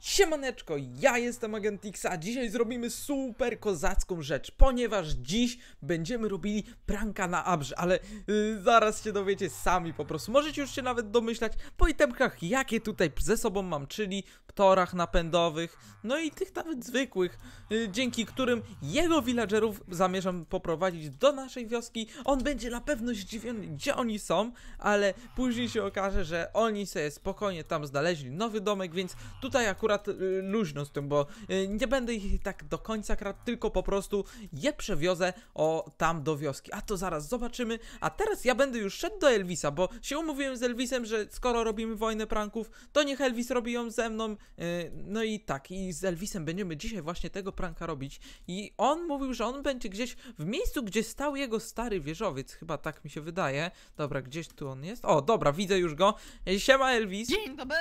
Siemaneczko, ja jestem Agent X, a dzisiaj zrobimy super kozacką rzecz, ponieważ dziś będziemy robili pranka na Abrze, ale yy, zaraz się dowiecie sami po prostu. Możecie już się nawet domyślać po itemkach, jakie tutaj ze sobą mam, czyli ptorach napędowych, no i tych nawet zwykłych, yy, dzięki którym jego villagerów zamierzam poprowadzić do naszej wioski. On będzie na pewno zdziwiony, gdzie oni są, ale później się okaże, że oni sobie spokojnie tam znaleźli nowy domek, więc tutaj akurat akurat y, luźno z tym, bo y, nie będę ich tak do końca kradł, tylko po prostu je przewiozę o tam do wioski. A to zaraz zobaczymy. A teraz ja będę już szedł do Elvisa, bo się umówiłem z Elvisem, że skoro robimy wojnę pranków, to niech Elvis robi ją ze mną. Y, no i tak, i z Elvisem będziemy dzisiaj właśnie tego pranka robić. I on mówił, że on będzie gdzieś w miejscu, gdzie stał jego stary wieżowiec, chyba tak mi się wydaje. Dobra, gdzieś tu on jest. O, dobra, widzę już go. Siema Elvis. Dzień dobry.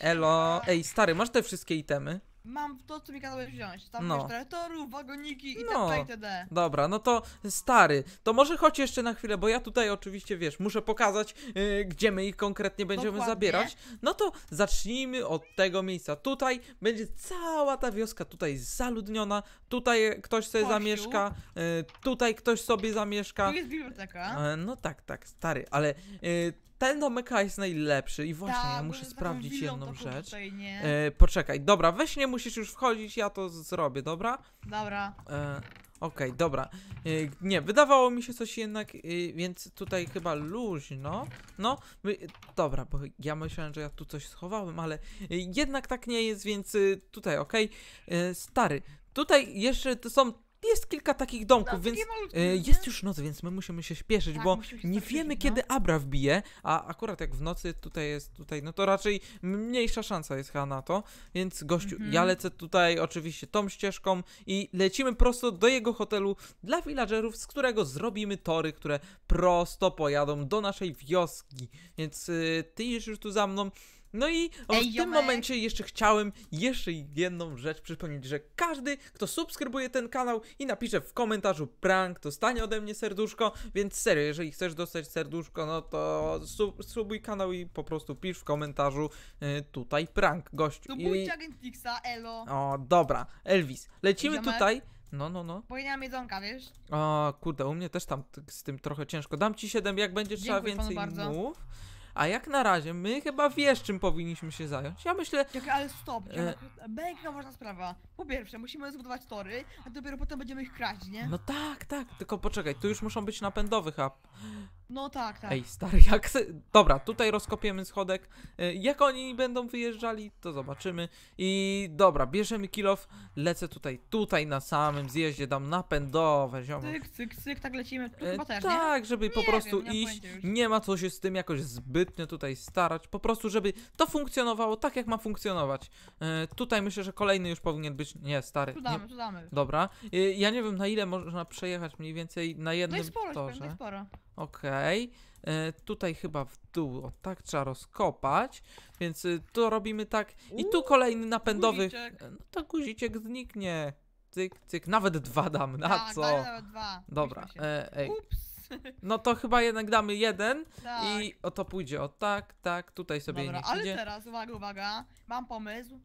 Elo. Ej, stary, masz te wszystkie itemy? Mam to, co mi kazałeś wziąć. Tam no. traktorów, wagoniki itp. No. itd. Dobra, no to stary, to może chodź jeszcze na chwilę, bo ja tutaj oczywiście, wiesz, muszę pokazać, yy, gdzie my ich konkretnie będziemy Dokładnie. zabierać. No to zacznijmy od tego miejsca. Tutaj będzie cała ta wioska tutaj zaludniona, tutaj ktoś sobie Kościół. zamieszka, yy, tutaj ktoś sobie zamieszka. Tu jest biblioteka. Yy, no tak, tak, stary, ale y, ten domyka jest najlepszy i właśnie, Ta, ja muszę sprawdzić jedną rzecz. Tutaj, e, poczekaj, dobra, weź nie musisz już wchodzić, ja to zrobię, dobra? Dobra. E, Okej, okay, dobra. E, nie, wydawało mi się coś jednak, e, więc tutaj chyba luźno. No, my, dobra, bo ja myślałem, że ja tu coś schowałem, ale jednak tak nie jest, więc e, tutaj, okej. Okay? E, stary, tutaj jeszcze są jest kilka takich domków, no, więc e, jest już noc, więc my musimy się śpieszyć, tak, bo się nie wiemy, no. kiedy Abra wbije, a akurat jak w nocy tutaj jest, tutaj, no to raczej mniejsza szansa jest chyba na to, więc gościu, ja mhm. lecę tutaj oczywiście tą ścieżką i lecimy prosto do jego hotelu dla villagerów, z którego zrobimy tory, które prosto pojadą do naszej wioski, więc e, ty jedziesz już tu za mną, no i Ej, w tym momencie jeszcze chciałem jeszcze jedną rzecz przypomnieć, że każdy, kto subskrybuje ten kanał i napisze w komentarzu prank, dostanie ode mnie serduszko, więc serio, jeżeli chcesz dostać serduszko, no to sub, subuj kanał i po prostu pisz w komentarzu y, tutaj prank, gościu. Subujcie I... Agentnixa, elo. O, dobra, Elvis, lecimy Ej, tutaj. No, no, no. Bo ja nie mam jedzonka, wiesz? O, kurde, u mnie też tam z tym trochę ciężko. Dam ci 7, jak będzie trzeba więcej mów. A jak na razie, my chyba wiesz, czym powinniśmy się zająć. Ja myślę... Czekaj, ale stop, e... bękna ważna sprawa. Po pierwsze, musimy zbudować tory, a dopiero potem będziemy ich kraść, nie? No tak, tak, tylko poczekaj, tu już muszą być napędowy hub. No tak, tak. Ej, stary, jak... Se... Dobra, tutaj rozkopiemy schodek. Y, jak oni będą wyjeżdżali, to zobaczymy. I dobra, bierzemy kilof, lecę tutaj, tutaj na samym zjeździe, dam napędowe, ziomo. Cyk, cyk, cyk, tak lecimy. Tu y, chyba też, Tak, nie? żeby po prostu wiem, iść. Nie ma co się z tym jakoś zbytnio tutaj starać. Po prostu, żeby to funkcjonowało tak, jak ma funkcjonować. E, tutaj myślę, że kolejny już powinien być... Nie, stary. Tu damy, nie... tu damy. Dobra. E, ja nie wiem, na ile można przejechać mniej więcej na no jednym no jest sporo, torze. Jest sporo. Okej. Okay. E, tutaj chyba w dół, o tak trzeba rozkopać, więc y, to robimy tak. I tu kolejny napędowy. E, no to guziciek zniknie. Cyk, cyk, nawet dwa dam, na Tak, co? nawet dwa. Dobra, e, ej. Ups. No to chyba jednak damy jeden Tak. i o to pójdzie. O tak, tak, tutaj sobie Dobra, ale idzie. teraz, uwaga, uwaga. Mam pomysł.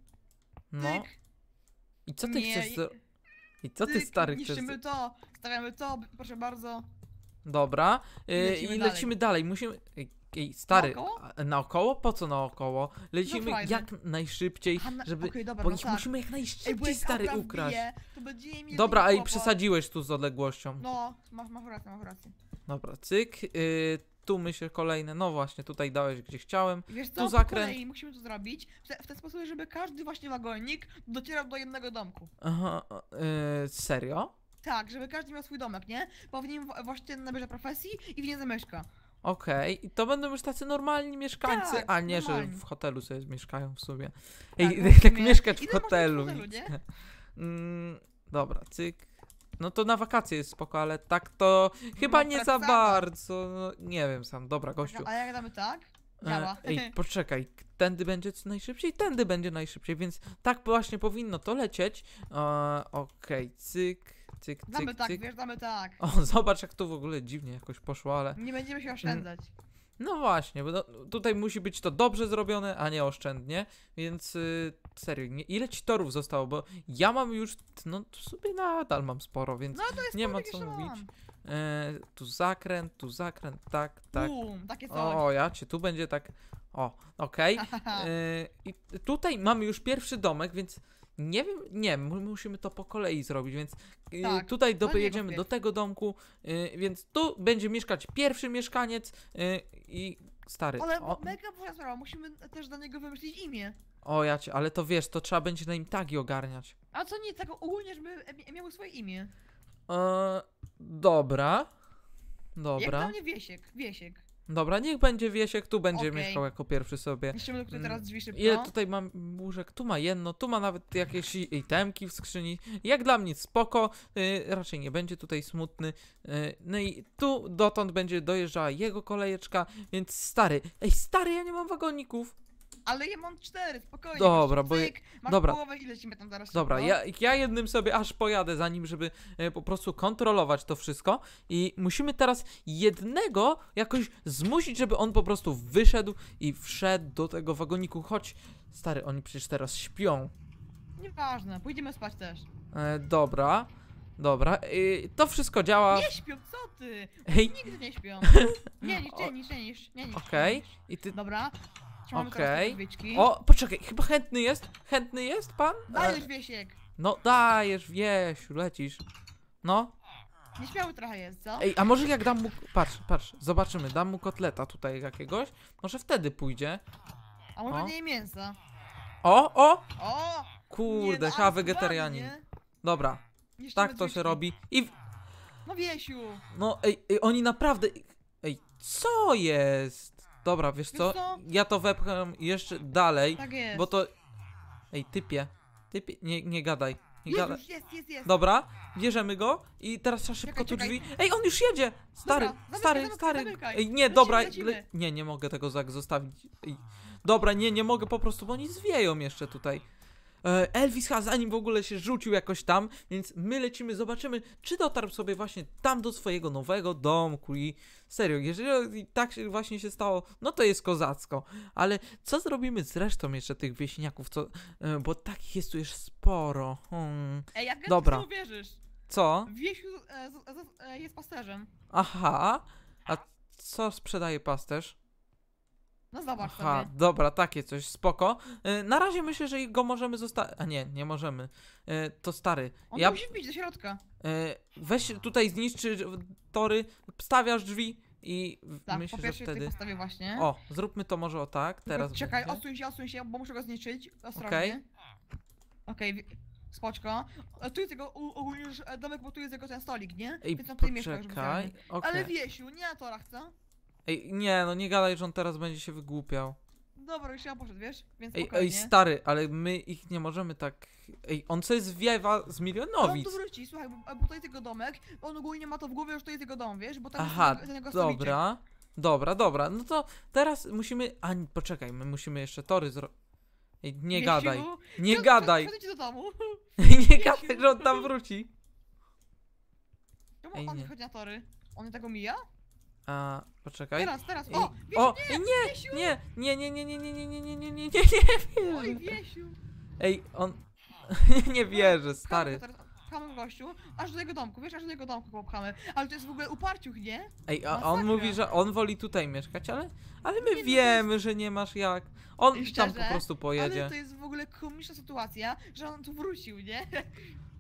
No. I co ty Nie, chcesz? i- co ty stary chcesz? to, stawiamy to, proszę bardzo. Dobra. Y, I lecimy, I lecimy dalej. dalej. Musimy. Ej, stary, naokoło? naokoło? Po co naokoło? Lecimy no jak najszybciej, na... żeby. Okay, dobra, bo no ich tak. musimy jak najszybciej, ej, stary, ukraść. Bije, dobra, a i przesadziłeś tu z odległością. No, masz, masz rację, masz rację. Dobra, cyk. Y, tu myślę kolejne, no właśnie, tutaj dałeś gdzie chciałem. Wiesz co, tu zakręt. Kolei musimy to zrobić w, te, w, ten sposób, żeby każdy właśnie wagonik docierał do jednego domku. Aha, y, serio? Tak, żeby każdy miał swój domek, nie? Bo w nim właśnie nabierze profesji i w nim zamieszka. Okej, i to będą już tacy normalni mieszkańcy, Tak, a nie, że w hotelu sobie mieszkają w sumie. Tak, ej, Tak, no w tak sumie. mieszkać w Ile w hotelu. nie? Mm, dobra, cyk. No to na wakacje jest spoko, ale tak to no, chyba nie za bardzo. No, nie wiem sam, dobra, gościu. A jak damy tak? E, Działa. Ej, poczekaj, tędy będzie co najszybciej, tędy będzie najszybciej, więc tak właśnie powinno to lecieć. E, okej, cyk. Cyk, cyk, Damy tak, cyk. wiesz, damy tak. O, zobacz jak tu w ogóle dziwnie jakoś poszło, ale... Nie będziemy się mm. oszczędzać. No właśnie, bo tutaj musi być to dobrze zrobione, a nie oszczędnie, więc y, serio, nie, ile ci torów zostało, bo ja mam już, no sobie nadal mam sporo, więc no, to jest nie ma co mówić. E, tu zakręt, tu zakręt, tak, tak. Bum, takie coś. O, ja cię, tu będzie tak, o, okej. Okay. E, I tutaj mamy już pierwszy domek, więc nie wiem, nie, my musimy to po kolei zrobić, więc y, tak, tutaj no dojedziemy do tego domku, y, więc tu będzie mieszkać pierwszy mieszkaniec y, i stary. Ale o... mega duża sprawa, musimy też do niego wymyślić imię. O ale to wiesz, to trzeba będzie na tak tagi ogarniać. A co nie, tak ogólnie, żeby miały swoje imię. Eee, dobra. Dobra. Jak dla mnie Wiesiek, Wiesiek. Dobra, niech będzie Wiesiek, tu będzie okay. mieszkał jako pierwszy sobie. Jeszcze tutaj teraz mm, drzwi Ile tutaj mam łóżek? Tu ma jedno, tu ma nawet jakieś itemki w skrzyni. Jak dla mnie spoko, yy, raczej nie będzie tutaj smutny. Yy, no i tu dotąd będzie dojeżdżała jego kolejeczka, więc stary, ej stary, ja nie mam wagoników. Ale ja mam cztery, spokojnie. Dobra, bo... Cyk, masz dobra. połowę i lecimy tam zaraz. Dobra, ja, ja, jednym sobie aż pojadę za nim, żeby e, po prostu kontrolować to wszystko. I musimy teraz jednego jakoś zmusić, żeby on po prostu wyszedł i wszedł do tego wagoniku. Choć, stary, oni przecież teraz śpią. Nieważne, pójdziemy spać też. E, dobra. Dobra, yy, to wszystko działa. Nie śpią, co ty? Ej. Nigdy nie śpią. Nie nic, nie nic, nie nic. nie Okej. I ty... Dobra. Trzymamy Okej. O, poczekaj, chyba chętny jest? Chętny jest pan? Dajesz e, Wiesiek. No dajesz, wieś, lecisz. No. Nieśmiały trochę jest, co? Ej, a może jak dam mu... Patrz, patrz, zobaczymy, dam mu kotleta tutaj jakiegoś. Może wtedy pójdzie. A może O. nie mięsa? O, o! O! Kurde, chyba no, ale wegetarianin. Dobra, Jeszcze tak to się robi. I... No Wiesiu. No, ej, ej, oni naprawdę... Ej, co jest? Dobra, wiesz co? Wiesz co? Ja to wepchnę jeszcze dalej, Tak jest. bo to... Ej, typie. Typie, nie, nie gadaj. Nie Jest, gadaj. już, jest, jest, jest. Dobra, bierzemy go i teraz trzeba szybko Czekaj, tu czekaj. drzwi. Ej, on już jedzie! Stary, Dobra, zamykaj, stary, zamykaj, stary. zamykaj. Ej, nie, Lecimy, dobra, le... nie, nie mogę tego zostawić. Ej. Dobra, nie, nie mogę po prostu, bo oni zwieją jeszcze tutaj. E, Elvis ha zanim w ogóle się rzucił jakoś tam, więc my lecimy, zobaczymy, czy dotarł sobie właśnie tam do swojego nowego domku i serio, jeżeli tak się właśnie się stało, no to jest kozacko, ale co zrobimy z resztą jeszcze tych wieśniaków, co, e, bo takich jest tu już sporo. Hmm. Ej, jak Dobra. Ty Co? Wiesiu e, jest pasterzem. Aha, a co sprzedaje pasterz? No zobacz Aha, sobie. dobra, takie coś, spoko. Y, na razie myślę, że go możemy zostawić. A nie, nie możemy. Y, to stary. On ja... musi wbić do środka. Y, weź tutaj zniszczy tory, stawiasz drzwi i tak, myślę, że wtedy... że wtedy... postawię właśnie. O, zróbmy to może o tak, teraz Czekaj, będzie. osuń się, osuń się, bo muszę go zniszczyć. Okej. Okej. Okay. okay. Spoczko. E, tu jest jego ogólnie e, domek, bo tu jest jego ten stolik, nie? Ej, Więc na poczekaj, mieszka, okay. Ale wieś nie na torach, co? Ej, nie, no nie gadaj, że on teraz będzie się wygłupiał. Dobra, już ja poszedł, wiesz? Więc Ej, ej stary, ale my ich nie możemy tak... Ej, on jest wiewa z on tu wróci, słuchaj, bo, bo to jest jego domek, on ogólnie ma to w głowie, że to jest jego dom, wiesz, bo tam Aha, jest ten jego stoliczek. dobra. Dobra, dobra, no to teraz musimy... A, poczekaj, my musimy jeszcze tory zro... Ej, nie gadaj. Nie gadaj. do domu. Nie gadaj, że on tam wróci. Czemu Ej, on nie. chodzi na tory? On nie tego mija? A, poczekaj. Teraz, teraz. O! o! Nie, nie, nie, nie, nie, nie, nie, nie, nie, nie, nie, nie, nie, nie, Oj, Wiesiu. Ej, on... nie wierzę, stary. Pchamy gościu, aż do jego domku, wiesz, aż do jego domku popchamy, Ale to jest w ogóle uparciuch, nie? Ej, a on mówi, że on woli tutaj mieszkać, ale... Ale my nie, wiemy, jest... że nie masz jak. On Szczerze, tam po prostu pojedzie. Ale to jest w ogóle komiczna sytuacja, że on tu wrócił, nie?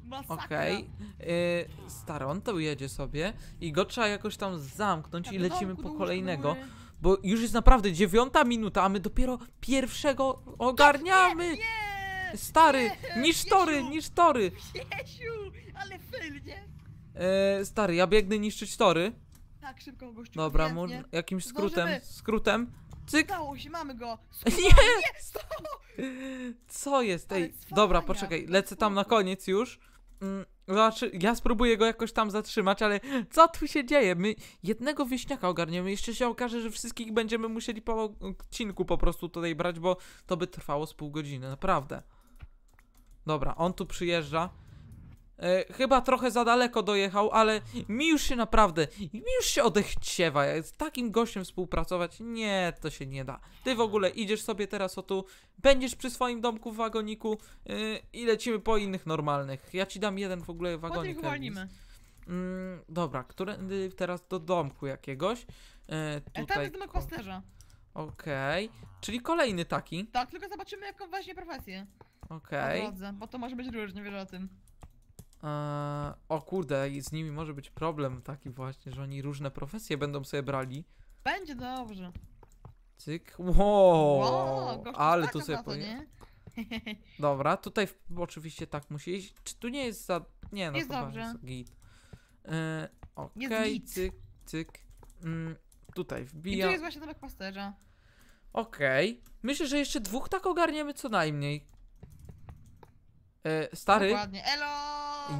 Masakra. Okej. Okay. Staron to jedzie sobie i go trzeba jakoś tam zamknąć tak, i lecimy po kolejnego. Bo już jest naprawdę dziewiąta minuta, a my dopiero pierwszego ogarniamy! Nie, nie, Stary, nie, niż tory, niż tory! Wiesiu, ale fail, nie? E, stary, ja biegnę niszczyć tory. Tak, szybko, gościu. Dobra, mu, jakimś skrótem, Zdążymy. skrótem. Cyk! się, mamy go! nie! Jest! Co jest? Ej, dobra, poczekaj, lecę tam na koniec już. Mm, znaczy, ja spróbuję go jakoś tam zatrzymać, ale co tu się dzieje? My jednego wieśniaka ogarniemy, jeszcze się okaże, że wszystkich będziemy musieli po odcinku po prostu tutaj brać, bo to by trwało z pół godziny, naprawdę. Dobra, on tu przyjeżdża. E, chyba trochę za daleko dojechał, ale mi już się naprawdę, mi już się odechciewa. Z takim gościem współpracować, nie, to się nie da. Ty w ogóle idziesz sobie teraz o tu, będziesz przy swoim domku w wagoniku e, i lecimy po innych normalnych. Ja ci dam jeden w ogóle wagonik. Walimy. Mm, dobra, które y, teraz do domku jakiegoś? E, e tutaj. Tam jest do pasterza. Okej, czyli kolejny taki. Tak, tylko zobaczymy jaką weźmie profesję. Okej. Po drodze, bo to może być różnie, wiesz o tym. E, o kurde, i z nimi może być problem taki właśnie, że oni różne profesje będą sobie brali. Będzie dobrze. Cyk. Wow, Wow, ale tu sobie to, nie? Dobra, tutaj oczywiście tak musi iść. Czy tu nie jest za. Nie, no Jest dobrze. jest git. E, Okej, cyk, cyk. Mm, tutaj I tu jest właśnie domek pasterza. Okej. Myślę, że jeszcze dwóch tak ogarniemy co najmniej. E, stary. Dokładnie. Elo!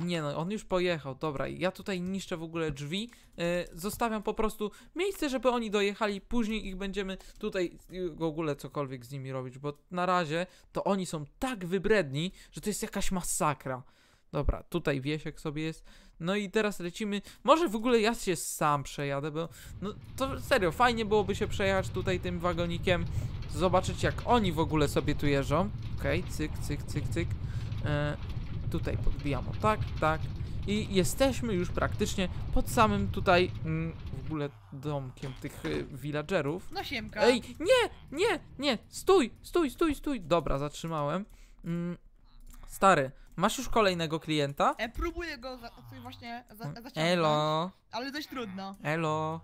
Nie no, on już pojechał, dobra. Ja tutaj niszczę w ogóle drzwi. E, zostawiam po prostu miejsce, żeby oni dojechali. Później ich będziemy tutaj w ogóle cokolwiek z nimi robić, bo na razie to oni są tak wybredni, że to jest jakaś masakra. Dobra, tutaj Wiesiek sobie jest. No i teraz lecimy. Może w ogóle ja się sam przejadę, bo no to serio, fajnie byłoby się przejechać tutaj tym wagonikiem. Zobaczyć jak oni w ogóle sobie tu jeżdżą. Okej, okay, cyk, cyk, cyk, cyk. E, tutaj tutaj podbijamy tak, tak i jesteśmy już praktycznie pod samym tutaj mm, w ogóle domkiem tych y, villagerów. No siemka. Ej, nie, nie, nie, stój, stój, stój, stój. Dobra, zatrzymałem. Mm, stary, masz już kolejnego klienta? E, próbuję go za, właśnie za, mm, zaciągnąć. Elo. Ale dość trudno. Elo.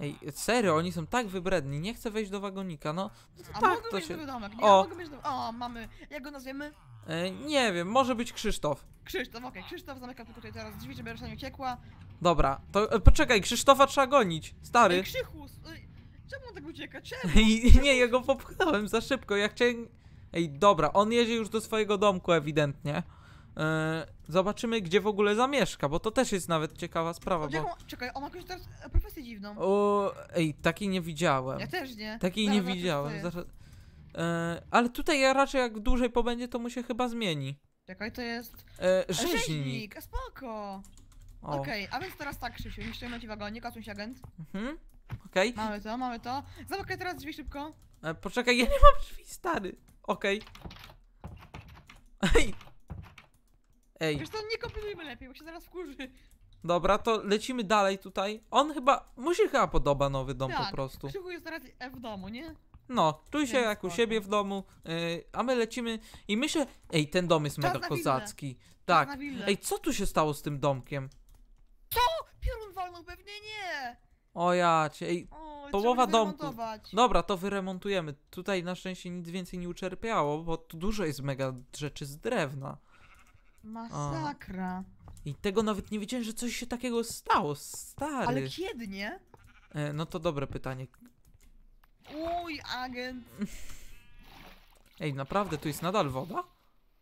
Ej, serio, oni są tak wybredni, nie chcę wejść do wagonika, no. A tak, mogę to mieć się... domek, nie? O. Mogę mieć do... o, mamy, jak go nazwiemy? E, nie wiem, może być Krzysztof. Krzysztof, okej, okay. Krzysztof zamyka tutaj teraz drzwi, żeby reszta nie uciekła. Dobra, to e, poczekaj, Krzysztofa trzeba gonić, stary. Ej, Krzychus, ej, czemu on tak ucieka, czemu? Ej, nie, ja go popchnąłem za szybko, ja chciałem... Ej, dobra, on jedzie już do swojego domku ewidentnie. E, zobaczymy, gdzie w ogóle zamieszka, bo to też jest nawet ciekawa sprawa, bo... Czekaj, on ma jakąś teraz e, profesję dziwną. O, ej, takiej nie widziałem. Ja też nie. Takiej nie widziałem. Zaraz... E, ale tutaj ja raczej jak dłużej pobędzie, to mu się chyba zmieni. Czekaj, to jest... E, e rzeźnik. rzeźnik. spoko. Okej, okay, a więc teraz tak, Krzysiu, niszczymy ci wagonik, odsuń się agent. Mhm, okej. Okay. Mamy to, mamy to. Zamykaj teraz drzwi szybko. E, poczekaj, ja nie mam drzwi, stary. Okej. Okay. Ej, Ej. Wiesz to nie kopiujmy lepiej, bo się zaraz wkurzy. Dobra, to lecimy dalej tutaj. On chyba, mu się chyba podoba nowy dom tak, po prostu. Krzychu jest teraz e, w domu, nie? No, czuj się jak u siebie w domu, yy, a my lecimy i myślę, ej, ten dom jest Czas mega kozacki. Tak. Ej, co tu się stało z tym domkiem? Co? Piorun walnął pewnie nie. O ja cię, ej, o, połowa domku. Dobra, to wyremontujemy. Tutaj na szczęście nic więcej nie uczerpiało, bo tu dużo jest mega rzeczy z drewna. Masakra. I tego nawet nie wiedziałem, że coś się takiego stało, stary. Ale kiedy, nie? E, no to dobre pytanie. Uj, agent. Ej, naprawdę, tu jest nadal woda?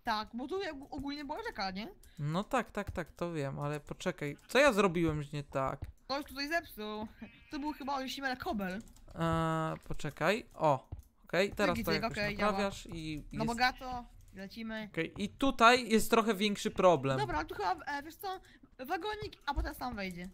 Tak, bo tu ogólnie była rzeka, nie? No tak, tak, tak, to wiem, ale poczekaj. Co ja zrobiłem że nie tak? Ktoś tutaj zepsuł. To był chyba Olisimele Kobel. Eee, poczekaj. O, okej, teraz Drugi to dźwięk, jakoś naprawiasz i no jest... No bogato. Lecimy. Okej, okay. i tutaj jest trochę większy problem. Dobra, tu chyba, e, wiesz co, wagonik, a potem sam wejdzie.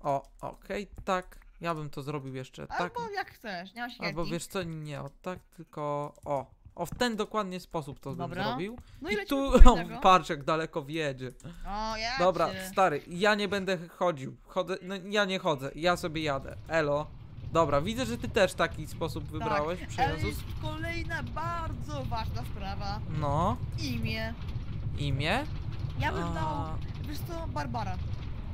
O, okej, okay, tak. Ja bym to zrobił jeszcze, tak. Albo jak chcesz, nie ma się Albo wiesz co, nie, o tak, tylko o. O, w ten dokładnie sposób to Dobra. bym zrobił. No i, I tu, o, patrz jak daleko wjedzie. O, ja Dobra, stary, ja nie będę chodził. Chodzę, no, ja nie chodzę, ja sobie jadę. Elo. Dobra, widzę, że ty też taki sposób tak, wybrałeś. Tak, ale jest kolejna bardzo ważna sprawa. No. Imię. Imię? Ja bym A... dał, wiesz co, Barbara.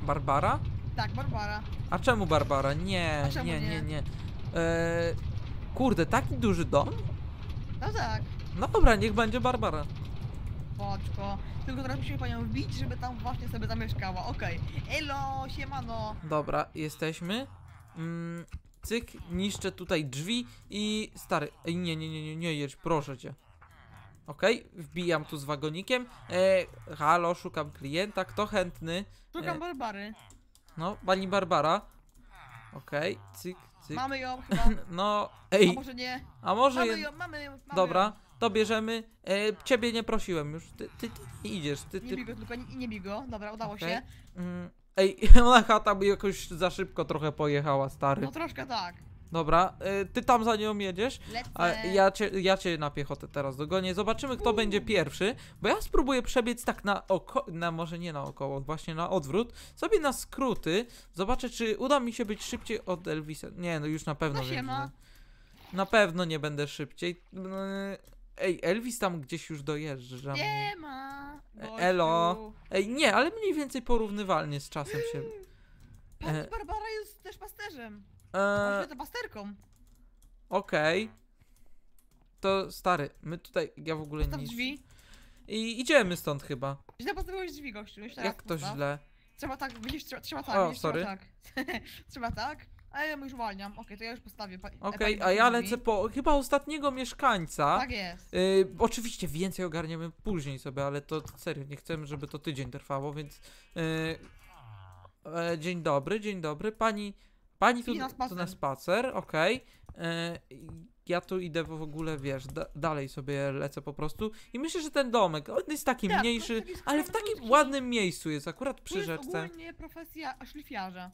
Barbara? Tak, Barbara. A czemu Barbara? Nie, czemu nie, nie, nie. nie. Eee, kurde, taki duży dom? No tak. No dobra, niech będzie Barbara. Poczko. Tylko teraz musimy panią wbić, żeby tam właśnie sobie zamieszkała. Okej. Okay. Elo, siemano. Dobra, jesteśmy. Mm, Cyk, niszczę tutaj drzwi i stary, ej nie, nie, nie, nie, nie jedź, proszę cię. Okej, okay, wbijam tu z wagonikiem. E, halo, szukam klienta, kto chętny? Szukam e, Barbary. No, pani Barbara. Okej, okay, cyk, cyk. Mamy ją chyba. No, ej. A może nie? A może mamy ją, mamy ją, mamy Dobra, ją. to bierzemy. E, ciebie nie prosiłem już, ty, ty, ty idziesz. Ty, ty. Nie bij tylko nie, nie bij Dobra, udało okay. się. Mm. Ej, ona chata by jakoś za szybko trochę pojechała, stary. No troszkę tak. Dobra, y, ty tam za nią jedziesz, a ja cię, ja cię na piechotę teraz dogonię. Zobaczymy, kto Uuu. będzie pierwszy, bo ja spróbuję przebiec tak na oko, na może nie na około, właśnie na odwrót, sobie na skróty. Zobaczę, czy uda mi się być szybciej od Elvisa. Nie, no już na pewno no wiem. Na pewno nie będę szybciej. Mm, Ej, Elvis tam gdzieś już dojeżdża. Nie ma! Elo! Ej, nie, ale mniej więcej porównywalnie z czasem się... Mm. E. Patrz, Barbara jest też pasterzem. Eee... to pasterką. Okej. Okay. To stary, my tutaj, ja w ogóle nie. nic... drzwi. I idziemy stąd chyba. Źle postawiłeś drzwi, gościu. Jak to źle? Trzeba tak, widzisz, trzeba, trzeba tak, o, sorry. Tak. trzeba tak. trzeba tak. A ja już uwalniam. Okej, to ja już postawię. pa- Okej, a ja lecę po chyba ostatniego mieszkańca. Tak jest. Y, oczywiście więcej ogarniemy później sobie, ale to serio, nie chcemy, żeby to tydzień trwało, więc. y, e, dzień dobry, dzień dobry. Pani. Pani tu, na na spacer. ok. okej. E, ja tu idę w ogóle, wiesz, da, dalej sobie lecę po prostu. I myślę, że ten domek, on jest taki Tak, mniejszy, jest taki ale w takim ładnym miejscu jest, akurat przy To jest rzeczce. ogólnie profesja szlifiarza.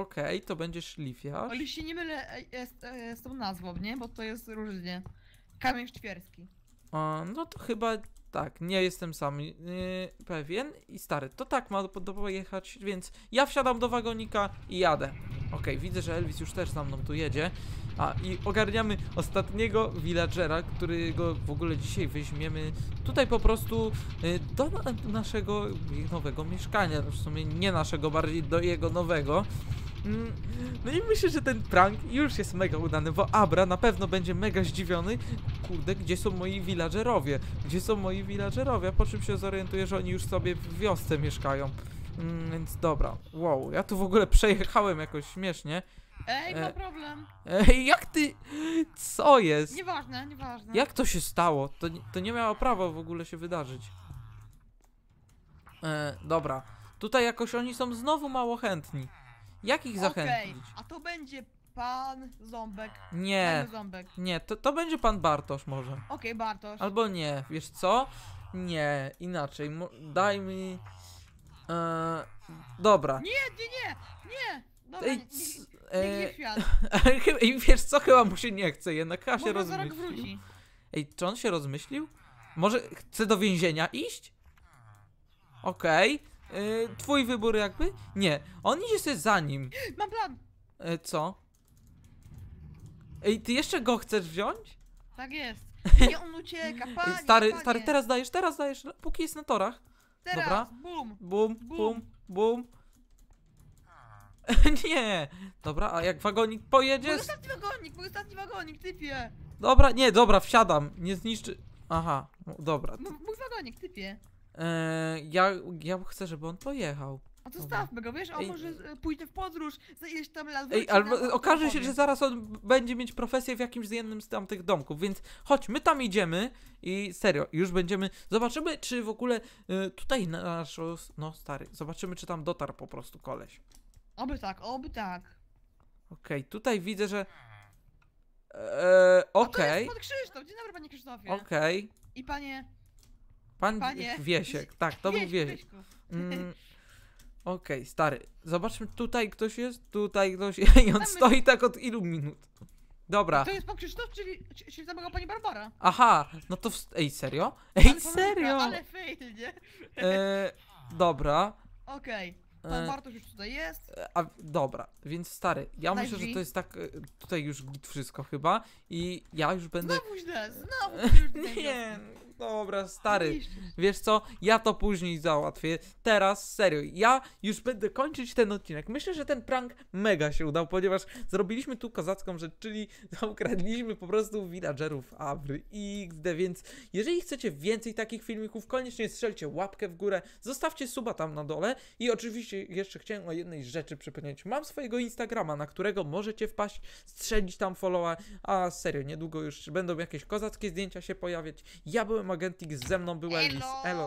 Okej, to będzie szlifiarz. Oli się nie mylę jest, e, e, z tą nazwą, nie? Bo to jest różnie. Kamień Sztwierski. A, no to chyba tak, nie jestem sam yy, pewien. I stary, to tak ma do, do pojechać, więc ja wsiadam do wagonika i jadę. Okej, widzę, że Elvis już też za mną tu jedzie. A, i ogarniamy ostatniego villagera, którego w ogóle dzisiaj weźmiemy tutaj po prostu y, do naszego nowego mieszkania. W sumie nie naszego, bardziej do jego nowego. No i myślę, że ten prank już jest mega udany, bo Abra na pewno będzie mega zdziwiony. Kurde, gdzie są moi villagerowie? Gdzie są moi villagerowie? Po czym się zorientuję, że oni już sobie w wiosce mieszkają. Mm, więc dobra. Wow, ja tu w ogóle przejechałem jakoś śmiesznie. Ej, ma e, problem. Ej, jak ty... Co jest? Nieważne, nieważne. Jak to się stało? To, to nie miało prawa w ogóle się wydarzyć. E, dobra. Tutaj jakoś oni są znowu mało chętni. Jak ich zachęcić? a to będzie pan Ząbek. Nie, Pan Ząbek. nie, to, to będzie pan Bartosz może. Okej, Bartosz. Albo nie, wiesz co? Nie, inaczej, mo- daj mi... E, dobra. Nie, nie, nie, nie. Dobra, Ej, e, nie, nie, świat. I wiesz co, chyba mu się nie chce, jednak chyba się rozmyślił. Ej, czy on się rozmyślił? Może chce do więzienia iść? Okej, Yy, twój wybór jakby? Nie, on idzie sobie za nim. Mam plan. Yy, co? Ej, ty jeszcze go chcesz wziąć? Tak jest. Nie, on ucieka, panie, Stary, panie. stary, teraz dajesz, teraz dajesz, no, póki jest na torach. Teraz, Dobra. bum. Bum, bum, boom nie! Dobra, a jak wagonik pojedziesz? Mój ostatni wagonik, mój ostatni wagonik, typie! Dobra, nie, dobra, wsiadam, nie zniszczy... Aha, no, dobra. Mój wagonik, typie. E, ja, ja chcę, żeby on pojechał. A to stawmy go, wiesz, A może e, pójdę w podróż za tam lat. Ej, albo na- e, okaże się, że zaraz on będzie mieć profesję w jakimś z jednym z tamtych domków, więc chodź, my tam idziemy i serio, już będziemy, zobaczymy, czy w ogóle tutaj nasz, no stary, zobaczymy, czy tam dotarł po prostu koleś. Oby tak, oby tak. Okej, tutaj widzę, że... Eee, A to okej, jest pan Krzysztof, dzień dobry panie Krzysztofie. okej. I panie Pan Panie. Wiesiek, tak, to Wieś, był Wiesiek. Mm, Okej, okay, stary. Zobaczmy, tutaj ktoś jest, tutaj ktoś jest. I on stoi tak od ilu minut. Dobra. To jest pan Krzysztof, czyli, czyli zabrała pani Barbara. Aha, no to. W... Ej, serio? Ej, pan serio! Pan, ale fail, nie? E, dobra. Okej. Okay. E, pan Bartosz już tutaj jest. E, a, dobra, więc stary, ja myślę, że to jest tak. E, tutaj już git wszystko chyba. I ja już będę. Znowu źle, znowu. nie. Dobra, stary, wiesz co, ja to później załatwię. Teraz, serio, ja już będę kończyć ten odcinek. Myślę, że ten prank mega się udał, ponieważ zrobiliśmy tu kozacką rzecz, czyli ukradliśmy po prostu villagerów Avry XD, więc jeżeli chcecie więcej takich filmików, koniecznie strzelcie łapkę w górę, zostawcie suba tam na dole i oczywiście jeszcze chciałem o jednej rzeczy przypomnieć. Mam swojego Instagrama, na którego możecie wpaść, strzelić tam followa, a serio, niedługo już będą jakieś kozackie zdjęcia się pojawiać. Ja byłem Magentik ze mną była Elis. Elo.